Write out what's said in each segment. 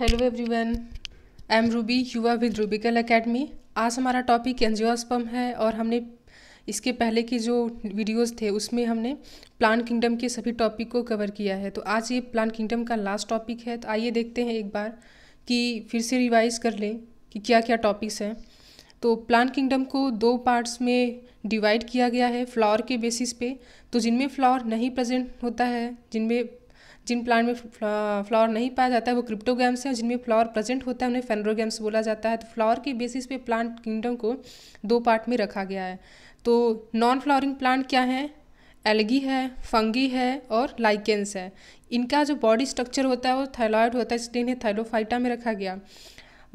hello everyone I am Ruby Yuva with Rubical Academy आज हमारा topic angiosperm है और हमने इसके पहले के जो वीडियोस थे उसमें हमने प्लांट किंगडम के सभी टॉपिक को कवर किया है तो आज ये प्लांट किंगडम का लास्ट टॉपिक है तो आइए देखते हैं एक बार कि फिर से रिवाइज कर लें कि क्या क्या टॉपिक्स हैं तो प्लांट किंगडम को दो पार्ट्स में डिवाइड किया गया है फ्लावर के बेसिस पे तो जिनमें फ्लावर नहीं प्रेजेंट होता है जिनमें जिन प्लांट में फ्लावर नहीं पाया जाता है वो क्रिप्टोगैम्स हैं जिनमें फ्लावर प्रेजेंट होता है उन्हें फेनरोगैम्स बोला जाता है तो फ्लावर के बेसिस पे प्लांट किंगडम को दो पार्ट में रखा गया है तो नॉन फ्लावरिंग प्लांट क्या हैं एलगी है फंगी है और लाइकेंस है इनका जो बॉडी स्ट्रक्चर होता है वो थाइलॉयड होता है इसलिए इन्हें थाइलोफाइटा में रखा गया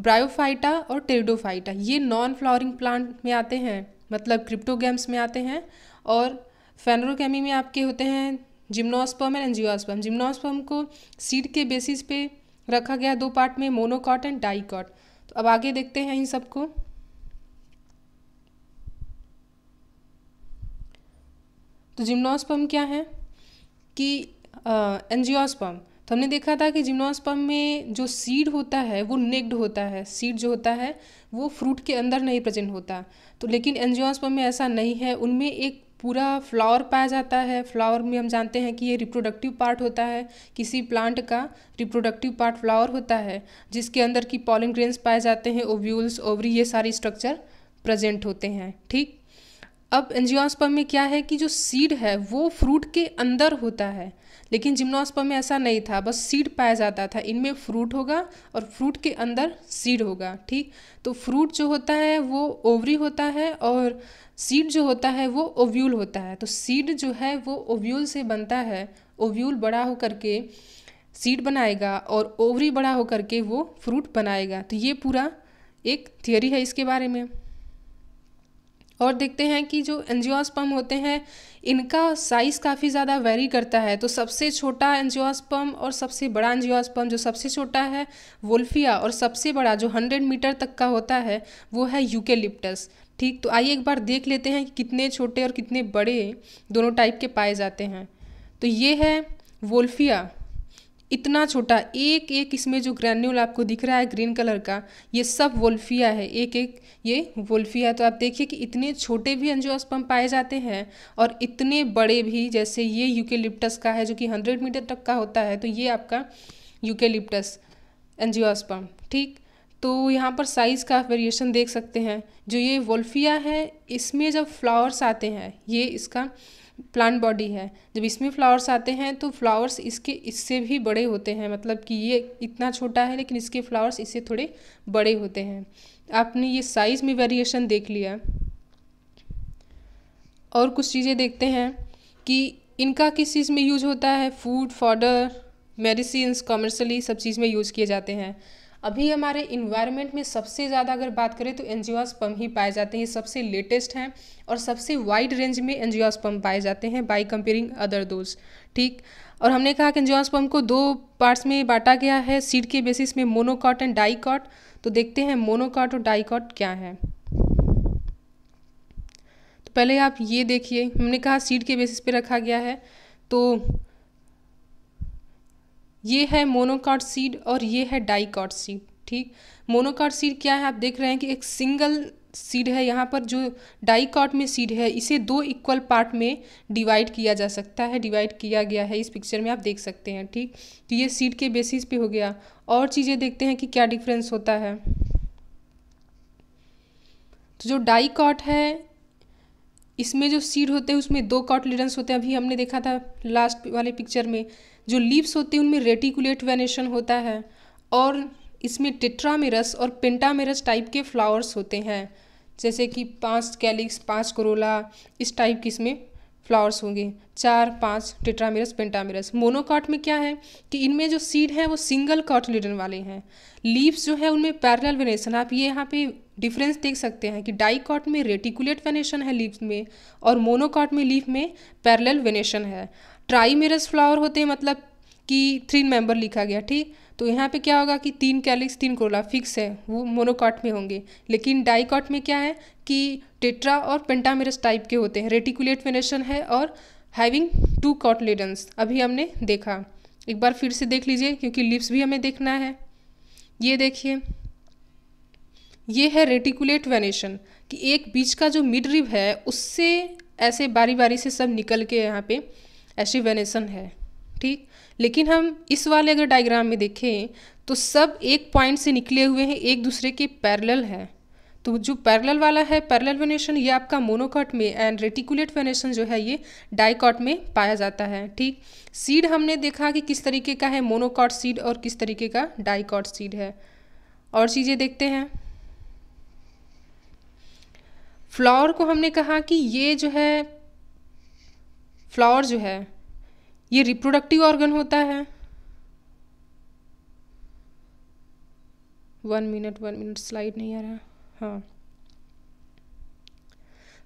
ब्रायोफाइटा और टेरिडोफाइटा ये नॉन फ्लावरिंग प्लांट में आते हैं मतलब क्रिप्टोगैम्स में आते हैं और फेनरोगेमी में आपके होते हैं जिम्नोस्पर्म एंड एंजियोस्पर्म जिम्नोस्पर्म को सीड के बेसिस पे रखा गया दो पार्ट में मोनोकॉट एंड डाईकॉट तो अब आगे देखते हैं इन सबको तो जिम्नोस्पर्म क्या है कि एंजियोस्पर्म तो हमने देखा था कि जिम्नोस्पर्म में जो सीड होता है वो नेक्ड होता है सीड जो होता है वो फ्रूट के अंदर नहीं प्रेजेंट होता तो लेकिन एंजियोस्पर्म में ऐसा नहीं है उनमें एक पूरा फ्लावर पाया जाता है फ्लावर में हम जानते हैं कि ये रिप्रोडक्टिव पार्ट होता है किसी प्लांट का रिप्रोडक्टिव पार्ट फ्लावर होता है जिसके अंदर की पॉलिन ग्रेन्स पाए जाते हैं ओव्यूल्स ओवरी ये सारे स्ट्रक्चर प्रेजेंट होते हैं ठीक अब एंजियोस्पर्म में क्या है कि जो सीड है वो फ्रूट के अंदर होता है लेकिन जिम्नोस्पर्म में ऐसा नहीं था बस सीड पाया जाता था इनमें फ्रूट होगा और फ्रूट के अंदर सीड होगा ठीक तो फ्रूट जो होता है वो ओवरी होता है और सीड जो होता है वो ओव्यूल होता है तो सीड जो है वो ओव्यूल से बनता है ओव्यूल बड़ा होकर के सीड बनाएगा और ओवरी बड़ा होकर के वो फ्रूट बनाएगा तो ये पूरा एक थियोरी है इसके बारे में और देखते हैं कि जो एनजियोसपम होते हैं इनका साइज़ काफ़ी ज़्यादा वेरी करता है तो सबसे छोटा एनजियोसपम और सबसे बड़ा एनजियोसपम जो सबसे छोटा है वोल्फिया और सबसे बड़ा जो 100 मीटर तक का होता है वो है यूकेलिप्टस ठीक तो आइए एक बार देख लेते हैं कि कितने छोटे और कितने बड़े दोनों टाइप के पाए जाते हैं तो ये है वोल्फिया इतना छोटा एक एक इसमें जो ग्रैन्यूल आपको दिख रहा है ग्रीन कलर का ये सब वोल्फिया है एक एक ये वोल्फिया तो आप देखिए कि इतने छोटे भी एंजियोस्पम पाए जाते हैं और इतने बड़े भी जैसे ये यूकेलिप्टस का है जो कि हंड्रेड मीटर तक का होता है तो ये आपका यूकेलिप्टस एंजियोस्पम ठीक तो यहाँ पर साइज़ का वेरिएशन देख सकते हैं जो ये वोल्फिया है इसमें जब फ्लावर्स आते हैं ये इसका प्लांट बॉडी है जब इसमें फ्लावर्स आते हैं तो फ्लावर्स इसके इससे भी बड़े होते हैं मतलब कि ये इतना छोटा है लेकिन इसके फ्लावर्स इससे थोड़े बड़े होते हैं आपने ये साइज़ में वेरिएशन देख लिया और कुछ चीज़ें देखते हैं कि इनका किस चीज़ में यूज होता है फूड फॉडर मेडिसिन कॉमर्शली सब चीज़ में यूज़ किए जाते हैं अभी हमारे इन्वायरमेंट में सबसे ज़्यादा अगर बात करें तो एनजियोसपम ही पाए जाते हैं सबसे लेटेस्ट हैं और सबसे वाइड रेंज में एनजियोसपम पाए जाते हैं बाई कंपेयरिंग अदर दोज ठीक और हमने कहा कि एनजियोसपम को दो पार्ट्स में बांटा गया है सीड के बेसिस में मोनोकॉट एंड डाईकॉट तो देखते हैं मोनोकॉट और डाईकॉट क्या है तो पहले आप ये देखिए हमने कहा सीड के बेसिस पे रखा गया है तो ये है मोनोकॉट सीड और ये है डाईकाट सीड ठीक मोनोकाट सीड क्या है आप देख रहे हैं कि एक सिंगल सीड है यहाँ पर जो डाईकॉट में सीड है इसे दो इक्वल पार्ट में डिवाइड किया जा सकता है डिवाइड किया गया है इस पिक्चर में आप देख सकते हैं ठीक तो ये सीड के बेसिस पे हो गया और चीज़ें देखते हैं कि क्या डिफरेंस होता है तो जो डाईकॉट है इसमें जो सीड होते हैं उसमें दो कॉटलिडन्स होते हैं अभी हमने देखा था लास्ट वाले पिक्चर में जो लीव्स होते हैं उनमें रेटिकुलेट वेनेशन होता है और इसमें टेट्रामेरस और पेंटामेरस टाइप के फ्लावर्स होते हैं जैसे कि पांच कैलिक्स पांच करोला इस टाइप के इसमें फ्लावर्स होंगे चार पाँच टेट्रामेरस पेंटामेरस मोनोकॉट में क्या है कि इनमें जो सीड है वो सिंगल कॉटलिडन वाले हैं लीव्स जो है उनमें पैरल वेनेशन आप ये यहाँ पे डिफरेंस देख सकते हैं कि डाईकॉट में रेटिकुलेट वेनेशन है लीफ में और मोनोकॉट में लीफ में पैरेलल वेनेशन है ट्राईमेरस फ्लावर होते हैं मतलब कि थ्री मेंबर लिखा गया ठीक तो यहाँ पे क्या होगा कि तीन कैलिक्स तीन कोला फिक्स है वो मोनोकॉट में होंगे लेकिन डाईकॉट में क्या है कि टेट्रा और पेंटामेरस टाइप के होते हैं रेटिकुलेट वेनेशन है और हैविंग टू कॉटलेडन्स अभी हमने देखा एक बार फिर से देख लीजिए क्योंकि लिप्स भी हमें देखना है ये देखिए ये है रेटिकुलेट वेनेशन कि एक बीच का जो मिड रिब है उससे ऐसे बारी बारी से सब निकल के यहाँ पे ऐसे वेनेशन है ठीक लेकिन हम इस वाले अगर डायग्राम में देखें तो सब एक पॉइंट से निकले हुए हैं एक दूसरे के पैरेलल है तो जो पैरेलल वाला है पैरेलल वेनेशन ये आपका मोनोकॉट में एंड रेटिकुलेट वेनेशन जो है ये डाइकॉट में पाया जाता है ठीक सीड हमने देखा कि किस तरीके का है मोनोकॉट सीड और किस तरीके का डाइकॉट सीड है और चीज़ें देखते हैं फ्लावर को हमने कहा कि ये जो है फ्लावर जो है ये रिप्रोडक्टिव ऑर्गन होता है one minute one minute slide नहीं आ रहा हाँ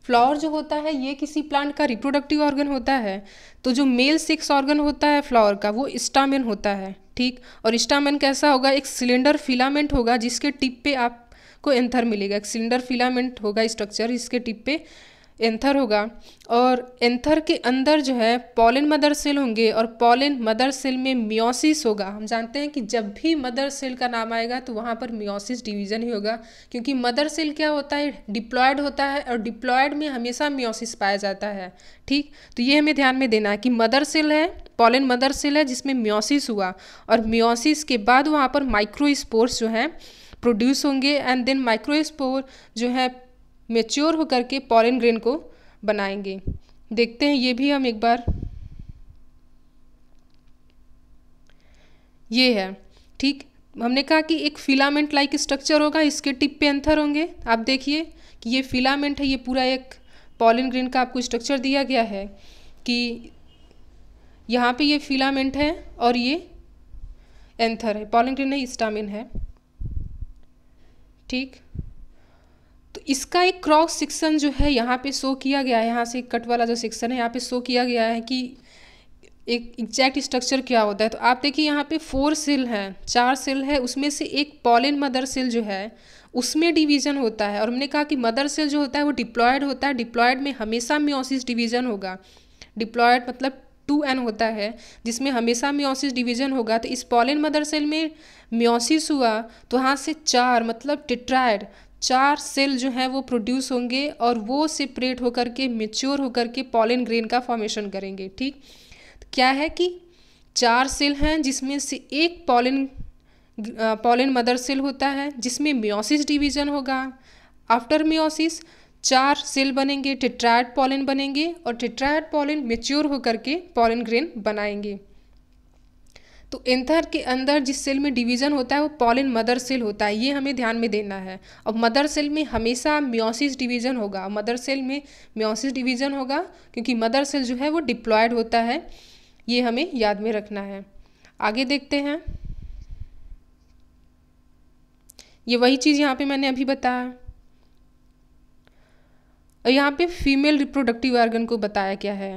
फ्लावर जो होता है ये किसी प्लांट का रिप्रोडक्टिव ऑर्गन होता है तो जो मेल सेक्स ऑर्गन होता है फ्लावर का वो स्टामिन होता है ठीक और स्टामिन कैसा होगा एक सिलेंडर फिलामेंट होगा जिसके टिप पे आप को एंथर मिलेगा एक सिलेंडर फिलामेंट होगा स्ट्रक्चर इसके टिप पे एंथर होगा और एंथर के अंदर जो है पॉलन मदर सेल होंगे और पॉलन मदर सेल में मियोसिस होगा हम जानते हैं कि जब भी मदर सेल का नाम आएगा तो वहाँ पर मियोसिस डिवीजन ही होगा क्योंकि मदर सेल क्या होता है डिप्लॉयड होता है और डिप्लॉयड में हमेशा मियोसिस पाया जाता है ठीक तो ये हमें ध्यान में देना है कि मदर सेल है पॉलन मदर सेल है जिसमें मियोसिस हुआ और मियोसिस के बाद वहाँ पर माइक्रोस्पोर्स जो है प्रोड्यूस होंगे एंड देन माइक्रोस्पोर जो है मेच्योर होकर के पॉलन ग्रेन को बनाएंगे देखते हैं ये भी हम एक बार ये है ठीक हमने कहा कि एक फिलामेंट लाइक स्ट्रक्चर होगा इसके टिप पे अंथर होंगे आप देखिए कि ये फिलामेंट है ये पूरा एक पॉलिन ग्रेन का आपको स्ट्रक्चर दिया गया है कि यहाँ पे ये फिलामेंट है और ये एंथर है पॉलिन ग्रीन नहीं स्टामिन है ठीक तो इसका एक क्रॉस सेक्शन जो है यहाँ पे शो किया गया है यहाँ से कट वाला जो सेक्शन है यहाँ पे शो किया गया है कि एक एग्जैक्ट स्ट्रक्चर क्या होता है तो आप देखिए यहाँ पे फोर सेल हैं चार सेल है उसमें से एक पॉलिन मदर सेल जो है उसमें डिवीजन होता है और हमने कहा कि मदर सेल जो होता है वो डिप्लॉयड होता है डिप्लॉयड में हमेशा म्योसिस डिवीजन होगा डिप्लॉयड मतलब टू एन होता है जिसमें हमेशा म्योसिस डिवीजन होगा तो इस पॉलिन मदर सेल में म्योसिस हुआ तो वहाँ से चार मतलब टिट्राइड चार सेल जो हैं वो प्रोड्यूस होंगे और वो सेपरेट होकर के मेच्योर होकर के पॉलिन ग्रेन का फॉर्मेशन करेंगे ठीक तो क्या है कि चार सेल हैं जिसमें से एक पॉलिन पॉलिन मदर सेल होता है जिसमें म्योसिस डिवीजन होगा आफ्टर म्योसिस चार सेल बनेंगे टिट्राइड पॉलिन बनेंगे और टिट्राइड पॉलिन मेच्योर होकर के पॉलिन ग्रेन बनाएंगे तो एंथर के अंदर जिस सेल में डिवीजन होता है वो पॉलिन मदर सेल होता है ये हमें ध्यान में देना है और मदर सेल में हमेशा म्योसिस डिवीजन होगा मदर सेल में म्योसिस डिवीजन होगा क्योंकि मदर सेल जो है वो डिप्लॉयड होता है ये हमें याद में रखना है आगे देखते हैं ये वही चीज़ यहाँ पे मैंने अभी बताया और यहाँ पे फीमेल रिप्रोडक्टिव ऑर्गन को बताया क्या है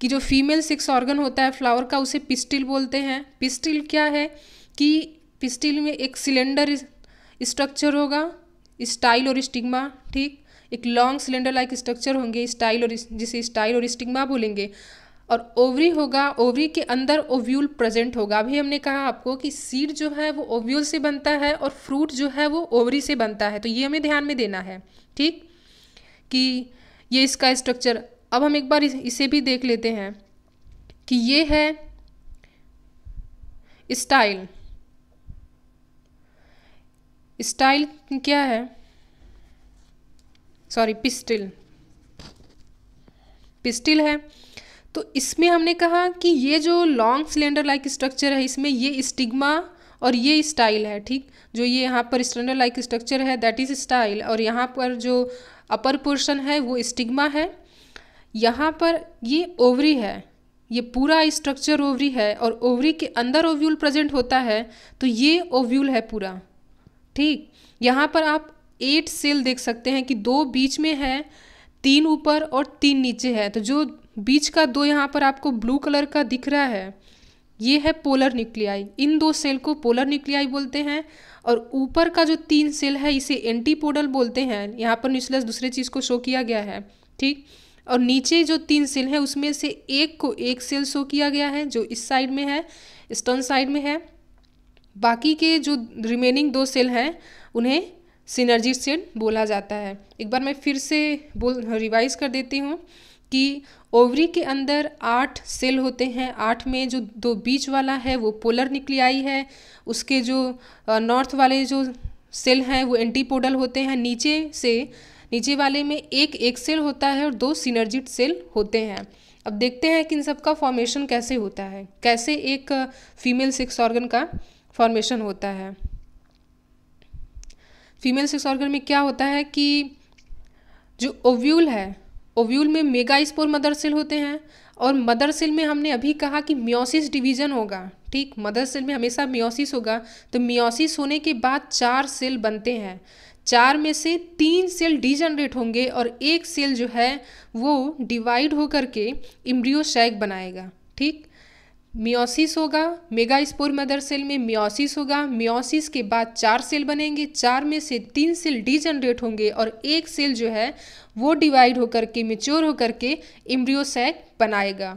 कि जो फीमेल सिक्स ऑर्गन होता है फ्लावर का उसे पिस्टिल बोलते हैं पिस्टिल क्या है कि पिस्टिल में एक सिलेंडर स्ट्रक्चर होगा स्टाइल और स्टिग्मा ठीक एक लॉन्ग सिलेंडर लाइक स्ट्रक्चर होंगे स्टाइल और जिसे स्टाइल और स्टिग्मा बोलेंगे और ओवरी होगा ओवरी के अंदर ओव्यूल प्रेजेंट होगा अभी हमने कहा आपको कि सीड जो है वो ओव्यूल से बनता है और फ्रूट जो है वो ओवरी से बनता है तो ये हमें ध्यान में देना है ठीक कि ये इसका स्ट्रक्चर अब हम एक बार इसे भी देख लेते हैं कि ये है स्टाइल स्टाइल क्या है सॉरी पिस्टिल पिस्टिल है तो इसमें हमने कहा कि ये जो लॉन्ग सिलेंडर लाइक स्ट्रक्चर है इसमें ये स्टिग्मा और ये स्टाइल है ठीक जो ये यहाँ पर स्टैंडर्ड लाइक स्ट्रक्चर है दैट इज़ स्टाइल और यहाँ पर जो अपर पोर्शन है वो स्टिग्मा है यहाँ पर ये ओवरी है ये पूरा स्ट्रक्चर ओवरी है और ओवरी के अंदर ओव्यूल प्रेजेंट होता है तो ये ओव्यूल है पूरा ठीक यहाँ पर आप एट सेल देख सकते हैं कि दो बीच में है तीन ऊपर और तीन नीचे है तो जो बीच का दो यहाँ पर आपको ब्लू कलर का दिख रहा है ये है पोलर न्यूक्लियाई इन दो सेल को पोलर न्यूक्लियाई बोलते हैं और ऊपर का जो तीन सेल है इसे एंटीपोडल बोलते हैं यहाँ पर न्यूक्लियस दूसरे चीज़ को शो किया गया है ठीक और नीचे जो तीन सेल है उसमें से एक को एक सेल शो किया गया है जो इस साइड में है स्टर्न साइड में है बाकी के जो रिमेनिंग दो सेल हैं उन्हें सिनर्जी सेल बोला जाता है एक बार मैं फिर से बोल रिवाइज कर देती हूँ कि ओवरी के अंदर आठ सेल होते हैं आठ में जो दो बीच वाला है वो पोलर आई है उसके जो नॉर्थ वाले जो सेल हैं वो एंटीपोडल होते हैं नीचे से नीचे वाले में एक एक सेल होता है और दो सीनर्जिट सेल होते हैं अब देखते हैं कि इन सब का फॉर्मेशन कैसे होता है कैसे एक फीमेल सेक्स ऑर्गन का फॉर्मेशन होता है फीमेल सेक्स ऑर्गन में क्या होता है कि जो ओव्यूल है ओव्यूल में मेगा स्पोर मदर सेल होते हैं और मदर सेल में हमने अभी कहा कि म्योसिस डिवीजन होगा ठीक मदर सेल में हमेशा म्योसिस होगा तो म्योसिस होने के बाद चार सेल बनते हैं चार में से तीन सेल डिजनरेट होंगे और एक सेल जो है वो डिवाइड होकर के इम्ब्रियोशैक बनाएगा ठीक मियोसिस होगा मेगा स्पोर मदर सेल में मियोसिस होगा मियोसिस के बाद चार सेल बनेंगे चार में से तीन सेल डिजनरेट होंगे और एक सेल जो है वो डिवाइड होकर के मेच्योर होकर के इम्ब्रियो बनाएगा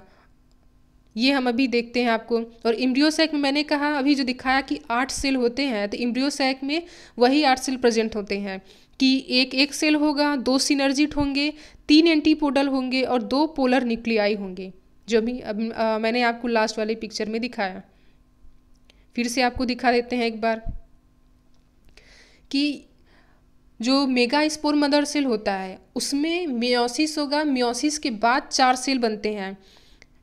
ये हम अभी देखते हैं आपको और इम्ब्रियोसैक में मैंने कहा अभी जो दिखाया कि आठ सेल होते हैं तो इम्ब्रियोसैक में वही आठ सेल प्रेजेंट होते हैं कि एक एक सेल होगा दो सिनर्जिट होंगे तीन एंटीपोडल होंगे और दो पोलर न्यूक्लियाई होंगे जो भी अब आ, मैंने आपको लास्ट वाले पिक्चर में दिखाया फिर से आपको दिखा देते हैं एक बार कि जो मेगा स्पोर मदर सेल होता है उसमें मियोसिस होगा मियोसिस के बाद चार सेल बनते हैं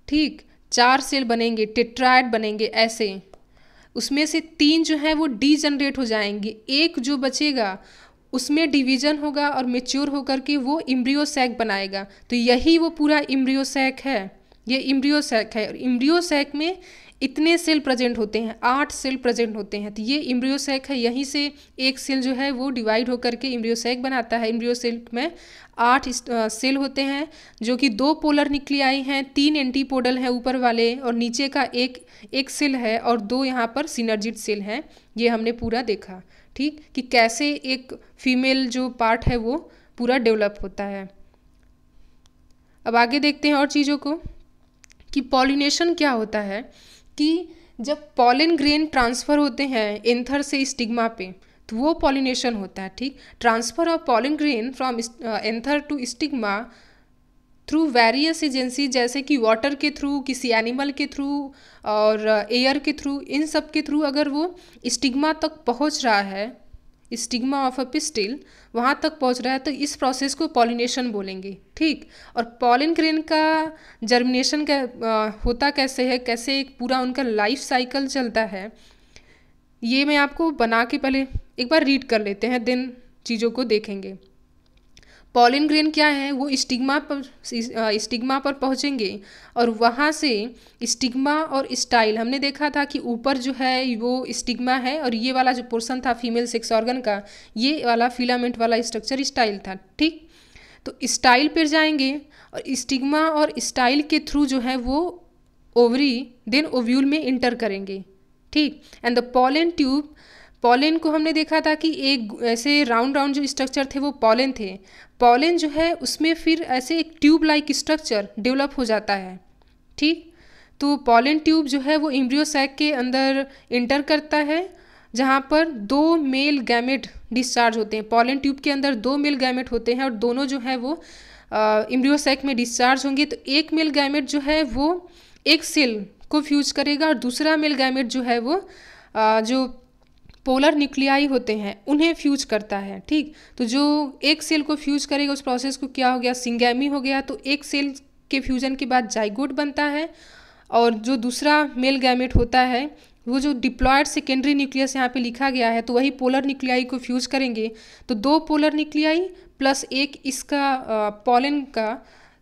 ठीक चार सेल बनेंगे टेट्राइड बनेंगे ऐसे उसमें से तीन जो हैं वो डीजनरेट हो जाएंगे एक जो बचेगा उसमें डिवीजन होगा और मेच्योर होकर के वो इम्ब्रियोसैक बनाएगा तो यही वो पूरा इम्ब्रियोसैक है ये इम्ब्रियोसैक है और इम्ब्रियोसैक में इतने सेल प्रेजेंट होते हैं आठ सेल प्रेजेंट होते हैं तो ये इम्ब्रियोसैक है यहीं से एक सेल जो है वो डिवाइड होकर के इम्ब्रियोसैक बनाता है इम्ब्रियोसेल में आठ सेल होते हैं जो कि दो पोलर निकली आई हैं तीन एंटीपोडल हैं ऊपर वाले और नीचे का एक एक सेल है और दो यहाँ पर सिनर्जिट सेल हैं ये हमने पूरा देखा ठीक कि कैसे एक फीमेल जो पार्ट है वो पूरा डेवलप होता है अब आगे देखते हैं और चीज़ों को कि पॉलिनेशन क्या होता है कि जब पॉलन ग्रेन ट्रांसफ़र होते हैं एंथर से स्टिग्मा पे तो वो पॉलिनेशन होता है ठीक transfer of pollen grain from anther to stigma through various agency जैसे कि वाटर के थ्रू किसी एनिमल के थ्रू और एयर uh, के थ्रू इन सब के थ्रू अगर वो स्टिग्मा तक पहुंच रहा है स्टिग्मा ऑफ अ पिस्टिल वहाँ तक पहुँच रहा है तो इस प्रोसेस को पॉलिनेशन बोलेंगे ठीक और पॉलिन ग्रेन का जर्मिनेशन का आ, होता कैसे है कैसे एक पूरा उनका लाइफ साइकिल चलता है ये मैं आपको बना के पहले एक बार रीड कर लेते हैं दिन चीज़ों को देखेंगे पॉलिन ग्रेन क्या है वो स्टिग्मा पर स्टिग्मा पर पहुँचेंगे और वहाँ से स्टिग्मा और स्टाइल हमने देखा था कि ऊपर जो है वो स्टिग्मा है और ये वाला जो पोर्सन था फीमेल सेक्स ऑर्गन का ये वाला फिलामेंट वाला स्ट्रक्चर स्टाइल था ठीक तो स्टाइल पर जाएंगे और स्टिग्मा और स्टाइल के थ्रू जो है वो ओवरी देन ओव्यूल में इंटर करेंगे ठीक and the pollen tube pollen को हमने देखा था कि एक ऐसे राउंड राउंड जो स्ट्रक्चर थे वो पॉलेन थे पॉलेन जो है उसमें फिर ऐसे एक ट्यूब लाइक स्ट्रक्चर डेवलप हो जाता है ठीक तो पॉलेन ट्यूब जो है वो इम्ब्रियो सैक के अंदर इंटर करता है जहाँ पर दो मेल गैमेट डिस्चार्ज होते हैं पॉलन ट्यूब के अंदर दो मेल गैमेट होते हैं और दोनों जो है वो इम्ब्रियोसैक में डिस्चार्ज होंगे तो एक मेल गैमेट जो है वो एक सेल को फ्यूज करेगा और दूसरा मेल गैमेट जो है वो आ, जो पोलर न्यूक्लियाई होते हैं उन्हें फ्यूज करता है ठीक तो जो एक सेल को फ्यूज करेगा उस प्रोसेस को क्या हो गया सिंगैमी हो गया तो एक सेल के फ्यूजन के बाद जाइगोट बनता है और जो दूसरा मेल गैमेट होता है वो जो डिप्लॉयड सेकेंडरी न्यूक्लियस यहाँ पे लिखा गया है तो वही पोलर न्यूक्लियाई को फ्यूज करेंगे तो दो पोलर न्यूक्लियाई प्लस एक इसका पॉलन का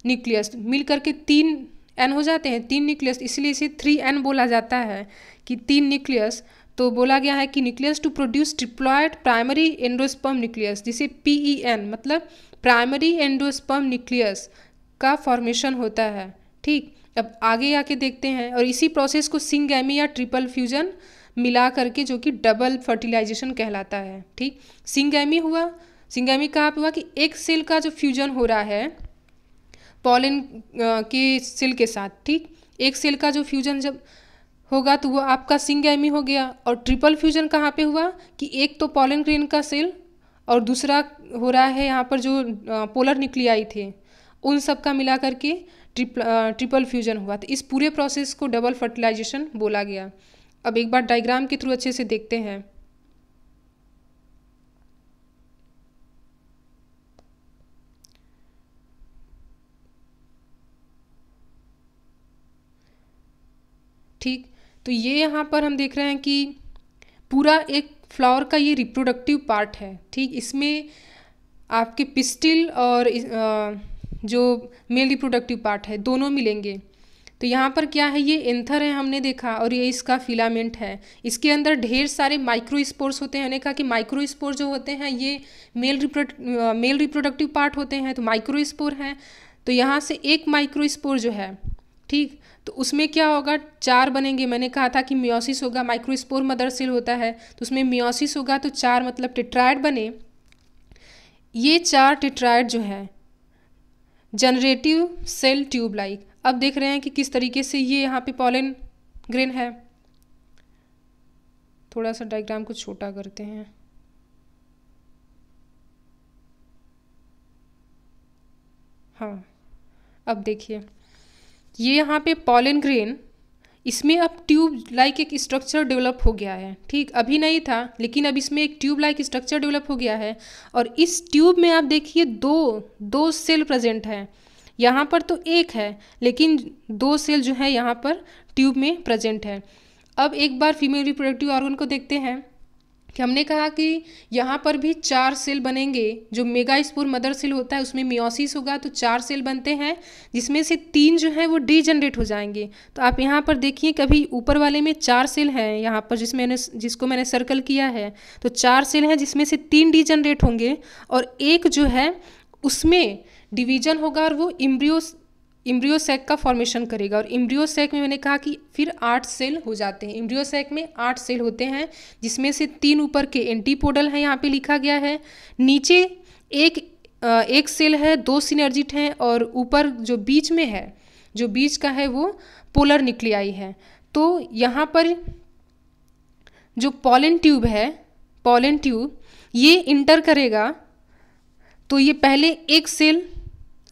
न्यूक्लियस मिल करके तीन एन हो जाते हैं तीन न्यूक्लियस इसलिए इसे थ्री एन बोला जाता है कि तीन न्यूक्लियस तो बोला गया है कि nucleus to produce triploid primary endosperm nucleus जिसे पीईएन e मतलब प्राइमरी एंडोस्पर्म न्यूक्लियस का फॉर्मेशन होता है ठीक अब आगे आके देखते हैं और इसी प्रोसेस को सिंगैमी या ट्रिपल फ्यूजन मिला करके जो कि डबल फर्टिलाइजेशन कहलाता है ठीक सिंगैमी हुआ सिंगैमी कहाँ पे हुआ कि एक सेल का जो फ्यूजन हो रहा है पॉलिन के सेल के साथ ठीक एक सेल का जो फ्यूजन जब होगा तो वो आपका सिंगैमी हो गया और ट्रिपल फ्यूजन कहाँ पे हुआ कि एक तो पॉलन ग्रेन का सेल और दूसरा हो रहा है यहाँ पर जो पोलर न्यूक्लियाई थे उन सब का मिला करके ट्रिपल ट्रिपल फ्यूजन हुआ तो इस पूरे प्रोसेस को डबल फर्टिलाइजेशन बोला गया अब एक बार डायग्राम के थ्रू अच्छे से देखते हैं ठीक तो ये यहाँ पर हम देख रहे हैं कि पूरा एक फ्लावर का ये रिप्रोडक्टिव पार्ट है ठीक इसमें आपके पिस्टिल और जो मेल रिप्रोडक्टिव पार्ट है दोनों मिलेंगे तो यहाँ पर क्या है ये एंथर है हमने देखा और ये इसका फिलामेंट है इसके अंदर ढेर सारे माइक्रो स्पोर्स होते हैं हमने कहा कि माइक्रो स्पोर जो होते हैं ये मेल रिप्रोड मेल रिप्रोडक्टिव पार्ट होते हैं तो माइक्रो स्पोर हैं तो यहाँ से एक माइक्रो स्पोर जो है ठीक तो उसमें क्या होगा चार बनेंगे मैंने कहा था कि मियोसिस होगा माइक्रोस्पोर मदर सेल होता है तो उसमें मियोसिस होगा तो चार मतलब टिट्राइड बने ये चार टिट्राइड जो है जनरेटिव सेल ट्यूब लाइक अब देख रहे हैं कि किस तरीके से ये यहाँ पे पॉलन ग्रेन है थोड़ा सा डायग्राम को छोटा करते हैं हाँ अब देखिए ये यहाँ पे पॉलन ग्रेन इसमें अब ट्यूब लाइक एक स्ट्रक्चर डेवलप हो गया है ठीक अभी नहीं था लेकिन अब इसमें एक ट्यूब लाइक स्ट्रक्चर डेवलप हो गया है और इस ट्यूब में आप देखिए दो दो सेल प्रेजेंट हैं यहाँ पर तो एक है लेकिन दो सेल जो है यहाँ पर ट्यूब में प्रेजेंट है अब एक बार फीमेल रिप्रोडक्टिव ऑर्गन को देखते हैं कि हमने कहा कि यहाँ पर भी चार सेल बनेंगे जो मेगा स्पोर मदर सेल होता है उसमें मियोसिस होगा तो चार सेल बनते हैं जिसमें से तीन जो हैं वो जनरेट हो जाएंगे तो आप यहाँ पर देखिए कभी ऊपर वाले में चार सेल हैं यहाँ पर जिसमें जिसको मैंने सर्कल किया है तो चार सेल हैं जिसमें से तीन जनरेट होंगे और एक जो है उसमें डिवीजन होगा और वो इम्ब्रियो इम्ब्रियोसेक का फॉर्मेशन करेगा और इम्ब्रियोसेक में मैंने कहा कि फिर आठ सेल हो जाते हैं इम्ब्रियोसेक में आठ सेल होते हैं जिसमें से तीन ऊपर के एंटीपोडल हैं यहाँ पे लिखा गया है नीचे एक एक सेल है दो सिनर्जिट हैं और ऊपर जो बीच में है जो बीच का है वो पोलर निकली आई है तो यहाँ पर जो पॉलन ट्यूब है पॉलन ट्यूब ये इंटर करेगा तो ये पहले एक सेल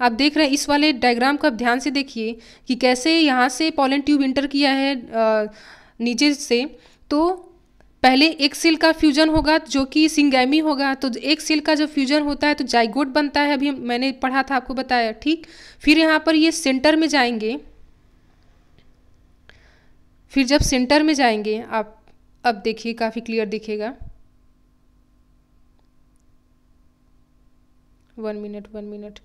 आप देख रहे हैं इस वाले डायग्राम को आप ध्यान से देखिए कि कैसे यहाँ से पॉलन ट्यूब इंटर किया है नीचे से तो पहले एक सेल का फ्यूजन होगा जो कि सिंगैमी होगा तो एक सेल का जब फ्यूजन होता है तो जाइगोट बनता है अभी मैंने पढ़ा था आपको बताया ठीक फिर यहाँ पर ये सेंटर में जाएंगे फिर जब सेंटर में जाएंगे आप अब देखिए काफ़ी क्लियर दिखेगा वन मिनट वन मिनट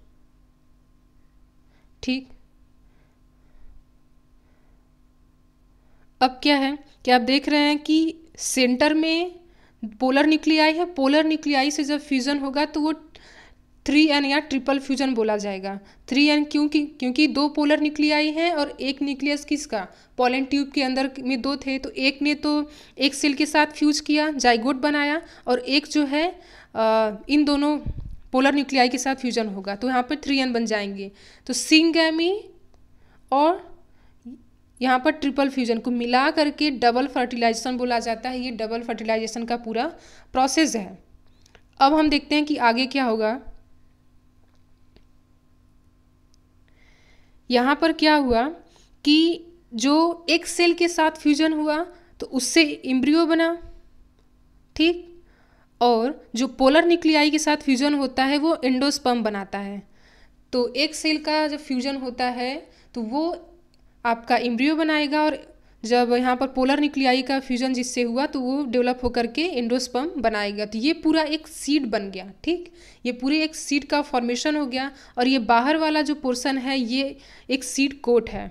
ठीक अब क्या है कि आप देख रहे हैं कि सेंटर में पोलर न्यूक्लियाई है पोलर न्यूक्लियाई से जब फ्यूज़न होगा तो वो थ्री एन या ट्रिपल फ्यूजन बोला जाएगा थ्री एन क्योंकि क्योंकि दो पोलर निकलियाई हैं और एक न्यूक्लियस किसका पॉलन ट्यूब के अंदर में दो थे तो एक ने तो एक सेल के साथ फ्यूज किया जाइगोट बनाया और एक जो है आ, इन दोनों पोलर न्यूक्लियाई के साथ फ्यूजन होगा तो यहाँ पर थ्री एन बन जाएंगे तो सिंगेमी और यहाँ पर ट्रिपल फ्यूजन को मिला करके डबल फर्टिलाइजेशन बोला जाता है ये डबल फर्टिलाइजेशन का पूरा प्रोसेस है अब हम देखते हैं कि आगे क्या होगा यहाँ पर क्या हुआ कि जो एक सेल के साथ फ्यूजन हुआ तो उससे इम्ब्रियो बना ठीक और जो पोलर निक्लियाई के साथ फ्यूजन होता है वो इंडोस्पम बनाता है तो एक सेल का जब फ्यूजन होता है तो वो आपका इम्ब्रियो बनाएगा और जब यहाँ पर पोलर निक्लियाई का फ्यूजन जिससे हुआ तो वो डेवलप होकर के इंडोस्पम बनाएगा तो ये पूरा एक सीड बन गया ठीक ये पूरे एक सीड का फॉर्मेशन हो गया और ये बाहर वाला जो पोर्सन है ये एक सीड कोट है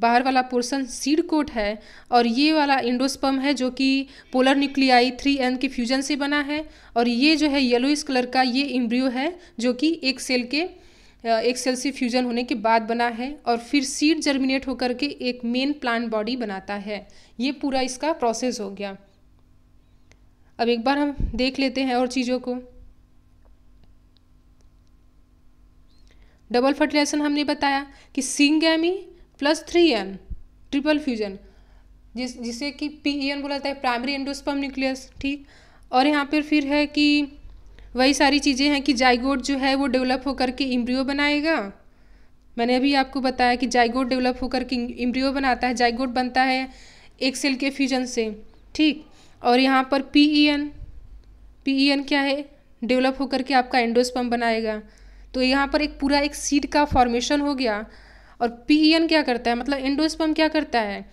बाहर वाला पोर्सन सीड कोट है और ये वाला इंडोस्पम है जो कि पोलर न्यूक्लियाई थ्री एन के फ्यूजन से बना है और ये जो है येलोइस कलर का ये इम्ब्रियो है जो कि एक सेल के एक सेल से फ्यूजन होने के बाद बना है और फिर सीड जर्मिनेट होकर के एक मेन प्लांट बॉडी बनाता है ये पूरा इसका प्रोसेस हो गया अब एक बार हम देख लेते हैं और चीज़ों को डबल फर्टिलाइजेशन हमने बताया कि syngamy plus three n triple fusion जिस जिसे कि पी ई एन बोला जाता है प्राइमरी एंडोस्पम न्यूक्लियस ठीक और यहाँ पर फिर है कि वही सारी चीज़ें हैं कि जाइगोड जो है वो डेवलप होकर के इम्ब्रियो बनाएगा मैंने अभी आपको बताया कि जाइगोड डेवलप होकर के इम्ब्रियो बनाता है जाइगोड बनता है एक सेल के फ्यूजन से ठीक और यहाँ पर P E N P E N क्या है डेवलप होकर के आपका एंडोस्पम बनाएगा तो यहाँ पर एक पूरा एक सीड का फॉर्मेशन हो गया और पीईएन e क्या करता है मतलब एंडोस्पर्म क्या करता है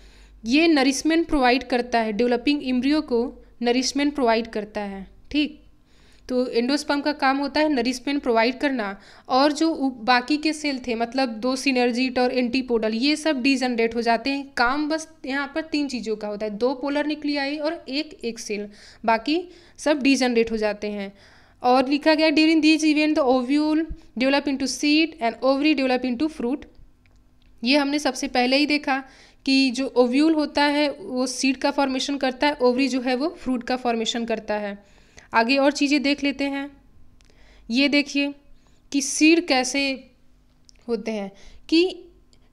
ये नरिशमेंट प्रोवाइड करता है डेवलपिंग इम्ब्रियो को नरिशमेंट प्रोवाइड करता है ठीक तो एंडोस्पर्म का काम होता है नरिशमेंट प्रोवाइड करना और जो बाकी के सेल थे मतलब दो सिनर्जिट और एंटीपोडल ये सब डिजनरेट हो जाते हैं काम बस यहाँ पर तीन चीज़ों का होता है दो पोलर निकली आई और एक एक सेल बाकी सब डिजनरेट हो जाते हैं और लिखा गया during this event the ovule develop into seed and ovary develop into fruit ये हमने सबसे पहले ही देखा कि जो ओव्यूल होता है वो सीड का फॉर्मेशन करता है ओवरी जो है वो फ्रूट का फॉर्मेशन करता है आगे और चीज़ें देख लेते हैं ये देखिए कि सीड कैसे होते हैं कि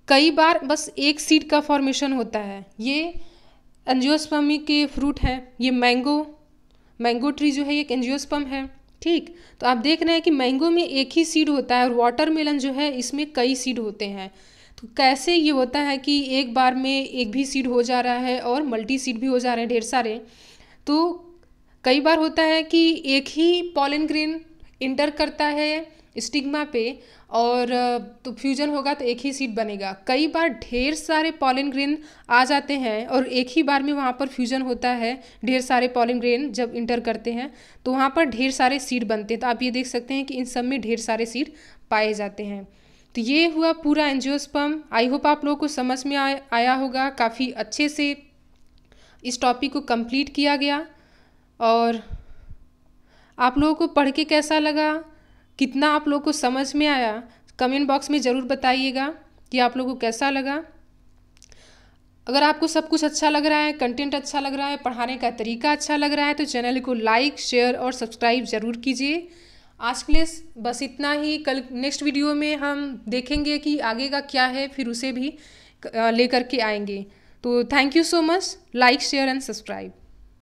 कई बार बस एक सीड का फॉर्मेशन होता है ये एनजियोस्पमी के फ्रूट हैं ये मैंगो मैंगो ट्री जो है एक एनजियोस्पम है ठीक तो आप देख रहे हैं कि मैंगो में एक ही सीड होता है और वाटरमेलन जो है इसमें कई सीड होते हैं तो कैसे ये होता है कि एक बार में एक भी सीड हो जा रहा है और मल्टी सीड भी हो जा रहे हैं ढेर सारे तो कई बार होता है कि एक ही पॉलन ग्रेन इंटर करता है स्टिग्मा पे और तो फ्यूजन होगा तो एक ही सीड बनेगा कई बार ढेर सारे पॉलन ग्रेन आ जाते हैं और एक ही बार में वहाँ पर फ्यूजन होता है ढेर सारे पॉलन ग्रेन जब इंटर करते हैं तो वहाँ पर ढेर सारे सीड बनते हैं तो आप ये देख सकते हैं कि इन सब में ढेर सारे सीड पाए जाते हैं तो ये हुआ पूरा एंजियोस्पर्म आई होप आप लोगों को समझ में आ, आया होगा काफ़ी अच्छे से इस टॉपिक को कंप्लीट किया गया और आप लोगों को पढ़ के कैसा लगा कितना आप लोगों को समझ में आया कमेंट बॉक्स में ज़रूर बताइएगा कि आप लोगों को कैसा लगा अगर आपको सब कुछ अच्छा लग रहा है कंटेंट अच्छा लग रहा है पढ़ाने का तरीका अच्छा लग रहा है तो चैनल को लाइक शेयर और सब्सक्राइब ज़रूर कीजिए आज के लिए बस इतना ही कल नेक्स्ट वीडियो में हम देखेंगे कि आगे का क्या है फिर उसे भी लेकर के आएंगे तो thank you so much like share and subscribe